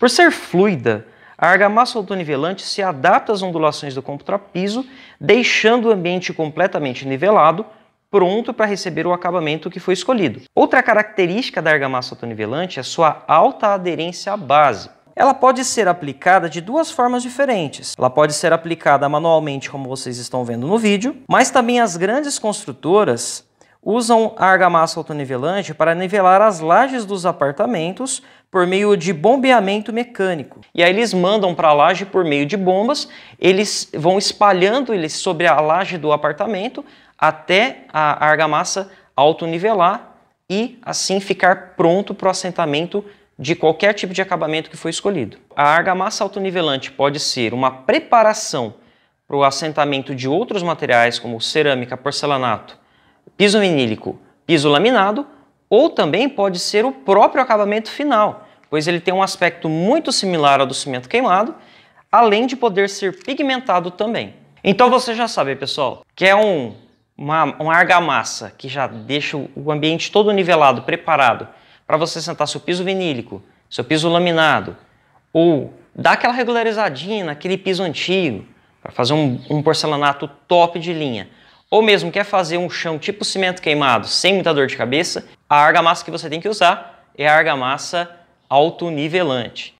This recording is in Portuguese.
Por ser fluida, a argamassa autonivelante se adapta às ondulações do contrapiso, deixando o ambiente completamente nivelado, pronto para receber o acabamento que foi escolhido. Outra característica da argamassa autonivelante é sua alta aderência à base. Ela pode ser aplicada de duas formas diferentes. Ela pode ser aplicada manualmente, como vocês estão vendo no vídeo, mas também as grandes construtoras usam a argamassa autonivelante para nivelar as lajes dos apartamentos por meio de bombeamento mecânico. E aí eles mandam para a laje por meio de bombas, eles vão espalhando eles sobre a laje do apartamento até a argamassa autonivelar e assim ficar pronto para o assentamento de qualquer tipo de acabamento que foi escolhido. A argamassa autonivelante pode ser uma preparação para o assentamento de outros materiais como cerâmica, porcelanato, piso vinílico, piso laminado, ou também pode ser o próprio acabamento final, pois ele tem um aspecto muito similar ao do cimento queimado, além de poder ser pigmentado também. Então você já sabe, pessoal, que é um, uma, uma argamassa que já deixa o ambiente todo nivelado, preparado, para você sentar seu piso vinílico, seu piso laminado, ou dar aquela regularizadinha naquele piso antigo, para fazer um, um porcelanato top de linha ou mesmo quer fazer um chão tipo cimento queimado sem muita dor de cabeça, a argamassa que você tem que usar é a argamassa autonivelante.